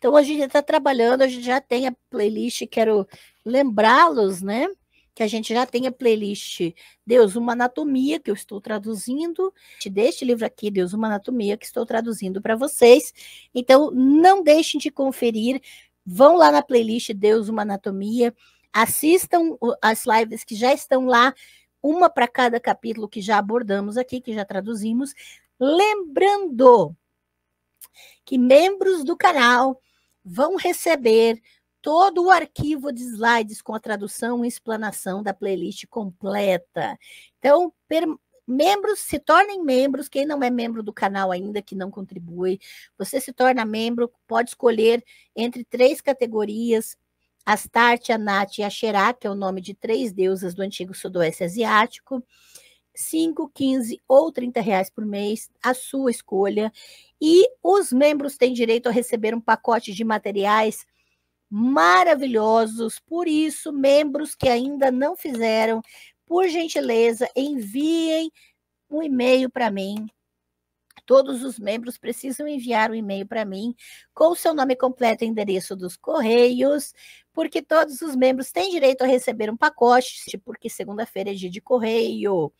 Então a gente está trabalhando, a gente já tem a playlist, quero lembrá-los, né? Que a gente já tem a playlist Deus, uma anatomia, que eu estou traduzindo, deste livro aqui, Deus, uma anatomia, que estou traduzindo para vocês. Então, não deixem de conferir, vão lá na playlist Deus, uma anatomia, assistam as lives que já estão lá, uma para cada capítulo que já abordamos aqui, que já traduzimos. Lembrando que membros do canal vão receber todo o arquivo de slides com a tradução e explanação da playlist completa. Então, per, membros se tornem membros. Quem não é membro do canal ainda, que não contribui, você se torna membro, pode escolher entre três categorias. Astarte, Anat e Asherá, que é o nome de três deusas do antigo Sudoeste Asiático. 5, 15 ou 30 reais por mês, a sua escolha. E os membros têm direito a receber um pacote de materiais maravilhosos. Por isso, membros que ainda não fizeram, por gentileza, enviem um e-mail para mim. Todos os membros precisam enviar um e-mail para mim com o seu nome completo e endereço dos correios, porque todos os membros têm direito a receber um pacote, porque segunda-feira é dia de correio.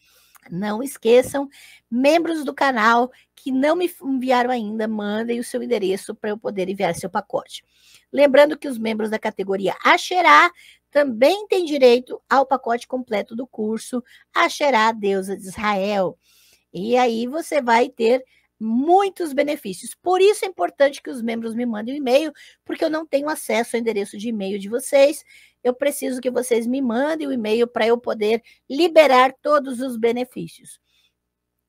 Não esqueçam, membros do canal que não me enviaram ainda, mandem o seu endereço para eu poder enviar seu pacote. Lembrando que os membros da categoria Axerá também têm direito ao pacote completo do curso Axerá, Deusa de Israel. E aí você vai ter muitos benefícios. Por isso é importante que os membros me mandem um e-mail, porque eu não tenho acesso ao endereço de e-mail de vocês. Eu preciso que vocês me mandem o um e-mail para eu poder liberar todos os benefícios.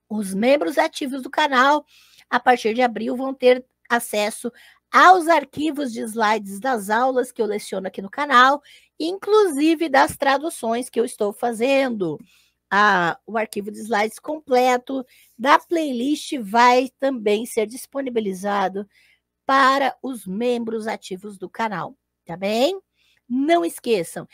Os membros ativos do canal, a partir de abril, vão ter acesso aos arquivos de slides das aulas que eu leciono aqui no canal, inclusive das traduções que eu estou fazendo a, o arquivo de slides completo da playlist vai também ser disponibilizado para os membros ativos do canal, tá bem? Não esqueçam